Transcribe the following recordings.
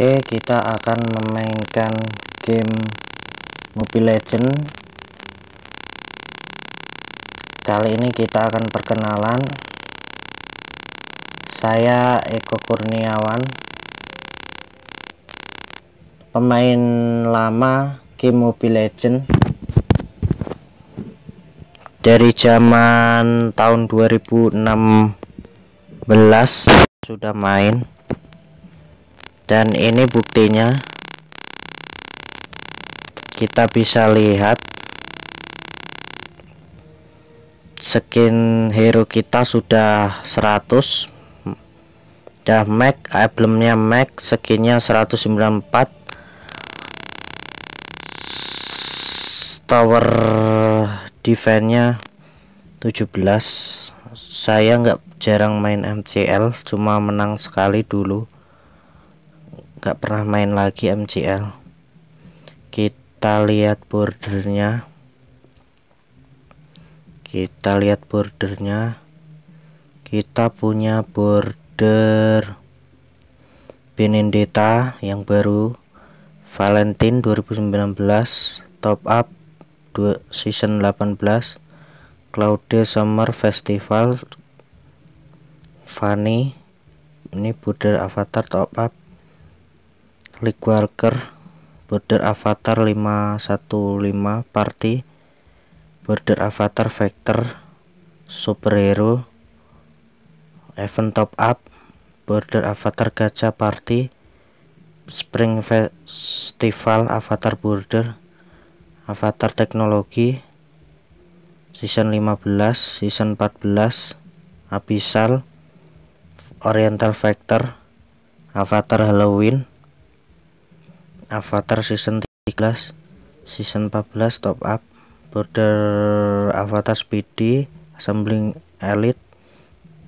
Oke kita akan memainkan game Mobile Legend kali ini kita akan perkenalan saya Eko Kurniawan pemain lama game Mobile Legend dari zaman tahun 2016 sudah main dan ini buktinya kita bisa lihat skin hero kita sudah 100 dah Mac, emblemnya eh, Mac, skinnya 194 tower defense nya 17 saya nggak jarang main MCL cuma menang sekali dulu nggak pernah main lagi MCL kita lihat bordernya kita lihat bordernya kita punya border Benedetta yang baru Valentine 2019 top up season 18 Cloud Summer Festival Fanny ini border avatar top up League worker Border Avatar 515 Party Border Avatar Vector Superhero Event Top Up Border Avatar Gacha Party Spring Festival Avatar Border Avatar Teknologi Season 15 Season 14 Abyssal Oriental Factor Avatar Halloween Avatar Season 13 Season 14 Top Up Border Avatar Speedy Assembling Elite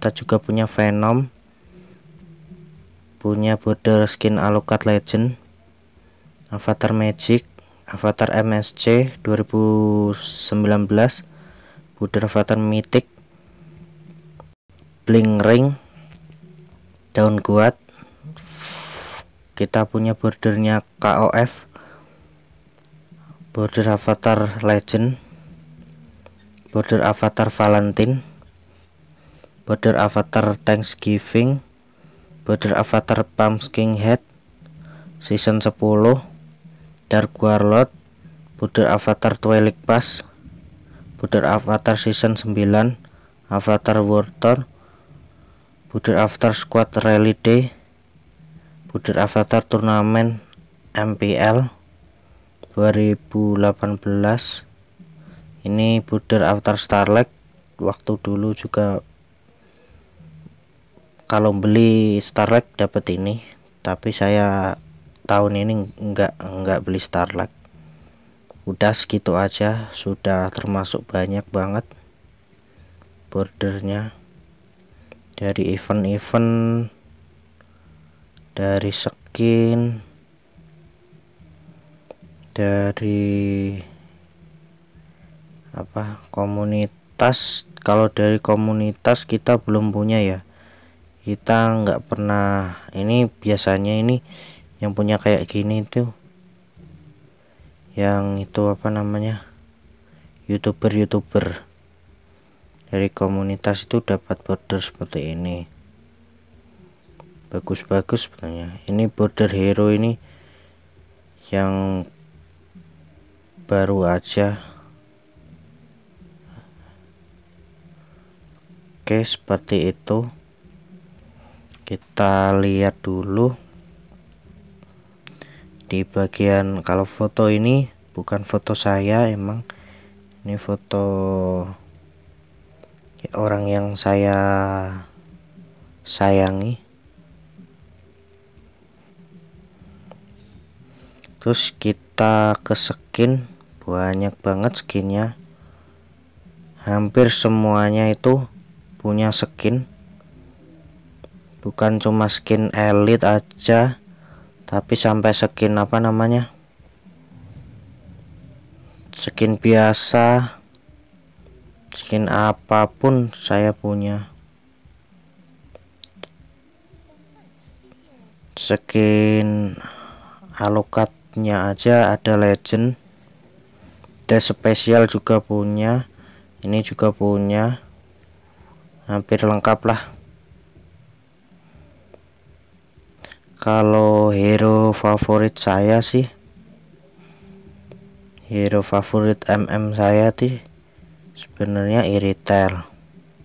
kita juga punya Venom punya border skin alokat Legend Avatar Magic Avatar MSC 2019 border Avatar Mythic Bling Ring daun kuat kita punya bordernya KOF border avatar legend border avatar valentine border avatar thanksgiving border avatar pumpkin head season 10 dark warlord border avatar twilight pass border avatar season 9 avatar water, border avatar squad rally day Buder Avatar Turnamen MPL 2018 ini Buder Avatar Starlight waktu dulu juga kalau beli Starlight dapat ini tapi saya tahun ini enggak enggak beli Starlight udah segitu aja sudah termasuk banyak banget bordernya dari event-event dari skin dari apa komunitas kalau dari komunitas kita belum punya ya kita nggak pernah ini biasanya ini yang punya kayak gini itu, yang itu apa namanya youtuber-youtuber dari komunitas itu dapat border seperti ini bagus-bagus sebenarnya ini border hero ini yang baru aja oke seperti itu kita lihat dulu di bagian kalau foto ini bukan foto saya emang ini foto orang yang saya sayangi terus kita ke skin banyak banget skinnya hampir semuanya itu punya skin bukan cuma skin elite aja tapi sampai skin apa namanya skin biasa skin apapun saya punya skin alokat nya aja ada legend ada spesial juga punya ini juga punya hampir lengkap lah kalau hero favorit saya sih hero favorit MM saya sih sebenarnya iritel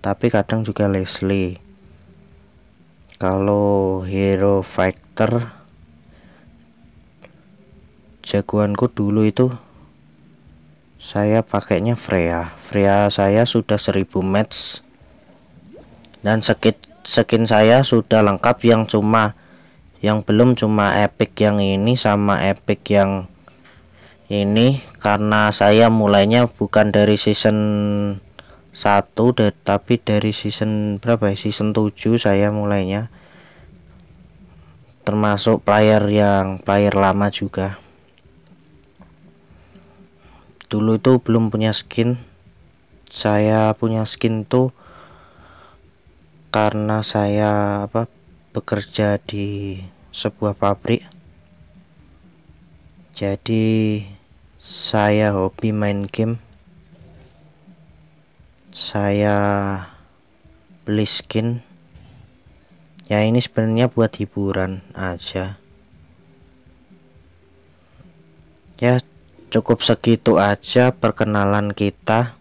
tapi kadang juga Leslie kalau hero fighter jagoanku dulu itu saya pakainya Freya Freya saya sudah 1000 match dan skin skin saya sudah lengkap yang cuma yang belum cuma epic yang ini sama epic yang ini karena saya mulainya bukan dari season 1 tapi dari season berapa ya? season 7 saya mulainya termasuk player yang player lama juga dulu itu belum punya skin saya punya skin tuh karena saya apa bekerja di sebuah pabrik jadi saya hobi main game saya beli skin ya ini sebenarnya buat hiburan aja ya cukup segitu aja perkenalan kita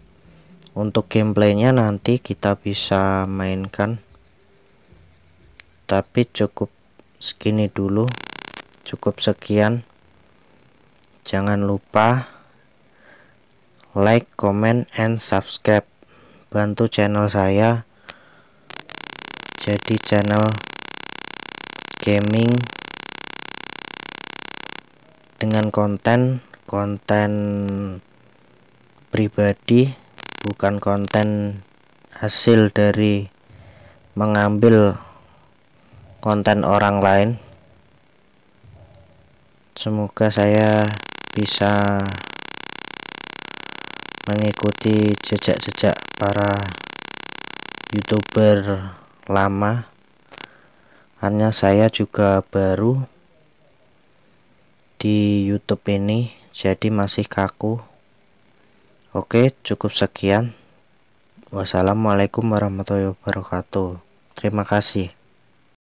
untuk gameplaynya nanti kita bisa mainkan tapi cukup segini dulu cukup sekian jangan lupa like comment and subscribe bantu channel saya jadi channel gaming dengan konten konten pribadi bukan konten hasil dari mengambil konten orang lain semoga saya bisa mengikuti jejak-jejak para youtuber lama hanya saya juga baru di YouTube ini jadi masih kaku oke cukup sekian wassalamualaikum warahmatullahi wabarakatuh terima kasih